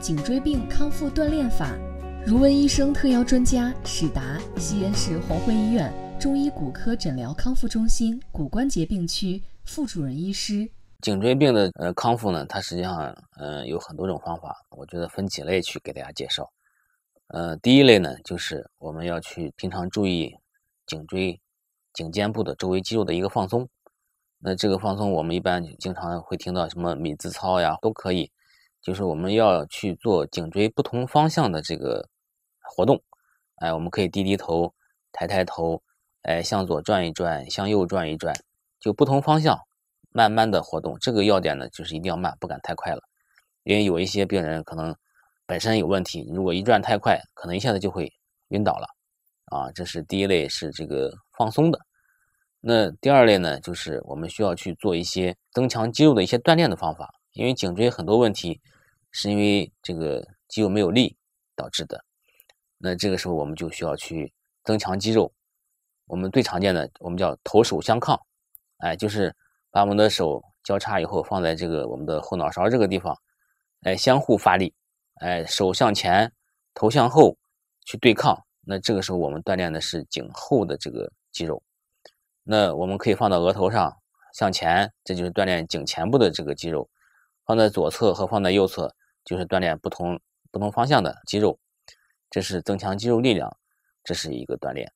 颈椎病康复锻炼法，如文医生特邀专家史达，西安市红昏医院中医骨科诊疗康复中心骨关节病区副主任医师。颈椎病的呃康复呢，它实际上嗯有很多种方法，我觉得分几类去给大家介绍。呃，第一类呢，就是我们要去平常注意颈椎、颈肩部的周围肌肉的一个放松。那这个放松，我们一般经常会听到什么米字操呀，都可以。就是我们要去做颈椎不同方向的这个活动，哎，我们可以低低头，抬抬头，哎，向左转一转，向右转一转，就不同方向慢慢的活动。这个要点呢，就是一定要慢，不敢太快了，因为有一些病人可能本身有问题，如果一转太快，可能一下子就会晕倒了。啊，这是第一类是这个放松的。那第二类呢，就是我们需要去做一些增强肌肉的一些锻炼的方法。因为颈椎很多问题是因为这个肌肉没有力导致的，那这个时候我们就需要去增强肌肉。我们最常见的我们叫头手相抗，哎，就是把我们的手交叉以后放在这个我们的后脑勺这个地方，哎，相互发力，哎，手向前，头向后去对抗。那这个时候我们锻炼的是颈后的这个肌肉。那我们可以放到额头上向前，这就是锻炼颈前部的这个肌肉。放在左侧和放在右侧，就是锻炼不同不同方向的肌肉，这是增强肌肉力量，这是一个锻炼。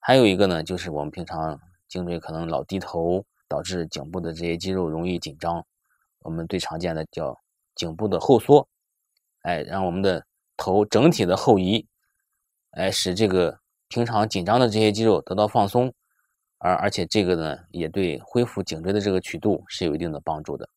还有一个呢，就是我们平常颈椎可能老低头，导致颈部的这些肌肉容易紧张。我们最常见的叫颈部的后缩，哎，让我们的头整体的后移，哎，使这个平常紧张的这些肌肉得到放松。而而且这个呢，也对恢复颈椎的这个曲度是有一定的帮助的。